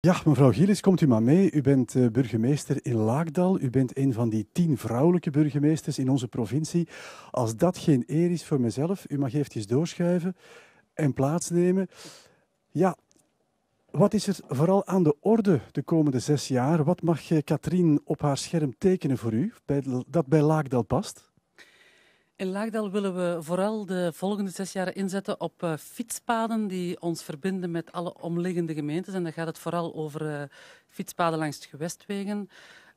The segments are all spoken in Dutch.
Ja, mevrouw Gielis, komt u maar mee. U bent eh, burgemeester in Laakdal. U bent een van die tien vrouwelijke burgemeesters in onze provincie. Als dat geen eer is voor mezelf, u mag eventjes doorschuiven en plaatsnemen. Ja, wat is er vooral aan de orde de komende zes jaar? Wat mag eh, Katrien op haar scherm tekenen voor u, dat bij Laakdal past? In Laagdal willen we vooral de volgende zes jaar inzetten op eh, fietspaden die ons verbinden met alle omliggende gemeentes. En dan gaat het vooral over eh, fietspaden langs de gewestwegen.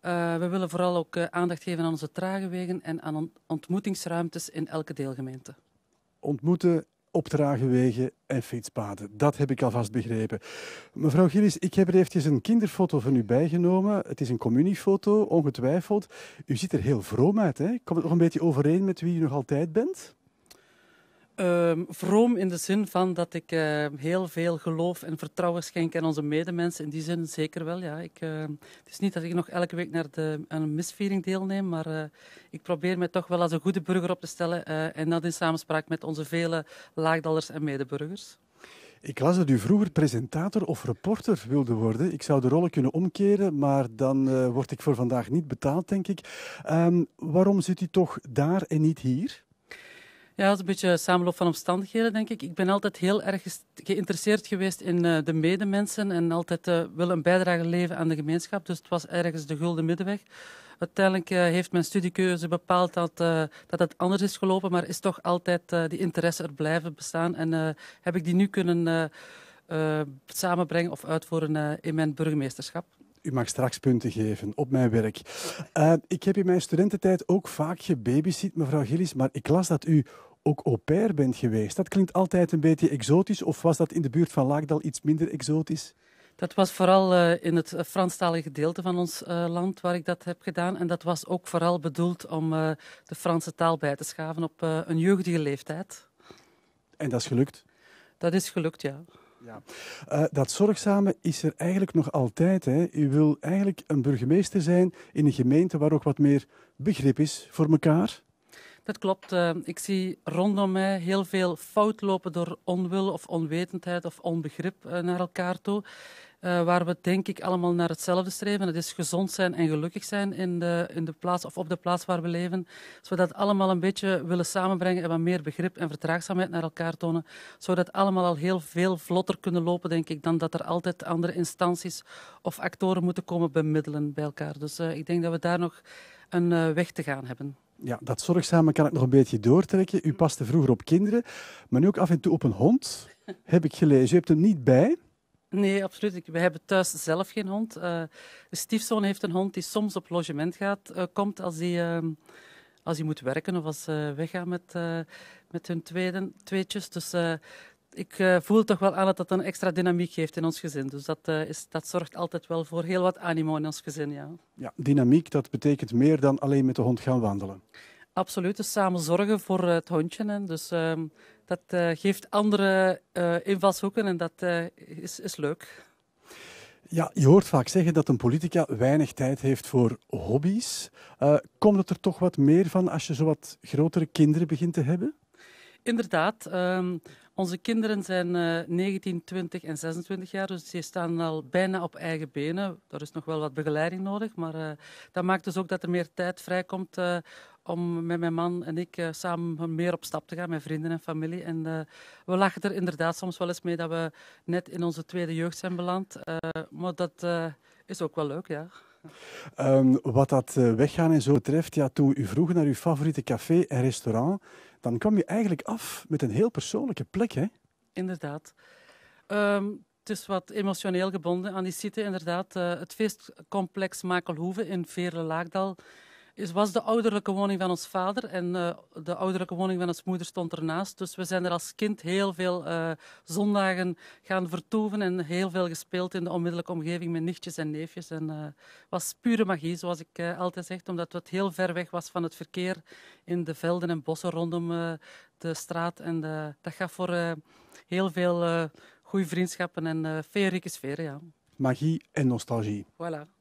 Eh, we willen vooral ook aandacht geven aan onze trage wegen en aan ontmoetingsruimtes in elke deelgemeente. Ontmoeten opdragen wegen en fietspaden. Dat heb ik alvast begrepen. Mevrouw Gillis, ik heb er eventjes een kinderfoto van u bijgenomen. Het is een communiefoto, ongetwijfeld. U ziet er heel vroom uit. Hè? Komt het nog een beetje overeen met wie u nog altijd bent? Ehm, vroom in de zin van dat ik ehm, heel veel geloof en vertrouwen schenk aan onze medemensen. In die zin zeker wel, ja. Ik, ehm, het is niet dat ik nog elke week naar de, aan een misviering deelneem, maar eh, ik probeer mij toch wel als een goede burger op te stellen. Eh, en dat in samenspraak met onze vele laagdallers en medeburgers. Ik las dat u vroeger presentator of reporter wilde worden. Ik zou de rollen kunnen omkeren, maar dan eh, word ik voor vandaag niet betaald, denk ik. waarom zit u toch daar en niet hier? Ja, dat is een beetje een samenloop van omstandigheden, denk ik. Ik ben altijd heel erg geïnteresseerd geweest in eh, de medemensen en altijd uh, een bijdrage leveren aan de gemeenschap. Dus het was ergens de gulden middenweg. Uiteindelijk eh, heeft mijn studiekeuze bepaald dat, dat het anders is gelopen, maar is toch altijd die interesse er blijven bestaan. En heb ik die nu kunnen samenbrengen of uitvoeren in mijn burgemeesterschap. U mag straks punten geven op mijn werk. ik heb in mijn studententijd ook vaak gebabysit, mevrouw Gillis, maar ik las dat u ook au pair bent geweest. Dat klinkt altijd een beetje exotisch. Of was dat in de buurt van Laagdal iets minder exotisch? Dat was vooral eh, in het eh, Franstalige gedeelte van ons eh, land waar ik dat heb gedaan. En dat was ook vooral bedoeld om de Franse taal bij te schaven op een jeugdige leeftijd. En dat is gelukt? Dat is gelukt, ja. ja. dat zorgzame is er eigenlijk nog altijd. Hè? U wil eigenlijk een burgemeester zijn in een gemeente waar ook wat meer begrip is voor elkaar. Dat klopt. Eh, ik zie rondom mij heel veel fout lopen door onwil of onwetendheid of onbegrip eh, naar elkaar toe. Eh, waar we denk ik allemaal naar hetzelfde streven. Dat is gezond zijn en gelukkig zijn in de, in de plaats of op de plaats waar we leven. Zodat we dat allemaal een beetje willen samenbrengen en wat meer begrip en vertraagzaamheid naar elkaar tonen. Zodat allemaal al heel veel vlotter kunnen lopen, denk ik, dan dat er altijd andere instanties of actoren moeten komen bemiddelen bij elkaar. Dus ik denk dat we daar nog een weg te gaan hebben ja, dat zorgzame kan ik nog een beetje doortrekken. U pastte vroeger op kinderen, maar nu ook af en toe op een hond, heb ik gelezen. U hebt hem niet bij. Nee, absoluut. We hebben thuis zelf geen hond. Uh, de stiefzoon heeft een hond die soms op logement gaat, eh, komt als hij, ehm, als hij moet werken of als ze weggaan met, eh, met hun tweeden, tweetjes. Dus ik eh, voel toch wel aan dat dat een extra dynamiek geeft in ons gezin. Dus dat, eh, is, dat zorgt altijd wel voor heel wat animo in ons gezin. Ja. ja, dynamiek, dat betekent meer dan alleen met de hond gaan wandelen. Absoluut, dus samen zorgen voor eh, het hondje. Hè. Dus ehm, dat geeft andere invalshoeken en dat is, is leuk. Ja, je hoort vaak zeggen dat een politica weinig tijd heeft voor hobby's. komt het er toch wat meer van als je zo wat grotere kinderen begint te hebben? Inderdaad. Ehm, onze kinderen zijn 19, eh, 20 en 26 jaar, dus ze staan al bijna op eigen benen. Daar is nog wel wat begeleiding nodig, maar eh, dat maakt dus ook dat er meer tijd vrijkomt eh, om met mijn man en ik samen meer op stap te gaan met vrienden en familie. En we lachen er inderdaad soms wel eens mee dat we net in onze tweede jeugd zijn beland. maar dat is ook wel leuk, ja. Ehm, wat dat eh, weggaan en zo betreft, ja, toen u vroeg naar uw favoriete café en restaurant, dan kwam je eigenlijk af met een heel persoonlijke plek, hè? Inderdaad. Um, het is wat emotioneel gebonden aan die site, inderdaad. Eh, het feestcomplex Makelhoeve in Veerle-Laagdal het was de ouderlijke woning van ons vader. En eh, de ouderlijke woning van ons moeder stond ernaast. Dus we zijn er als kind heel veel eh, zondagen gaan vertoeven. En heel veel gespeeld in de onmiddellijke omgeving met nichtjes en neefjes. En eh, was pure magie, zoals ik altijd zeg. Omdat het heel ver weg was van het verkeer in de velden en bossen rondom de straat. En dat gaf voor heel veel goede vriendschappen en feerieke sferen, ja. Magie en nostalgie. Voilà.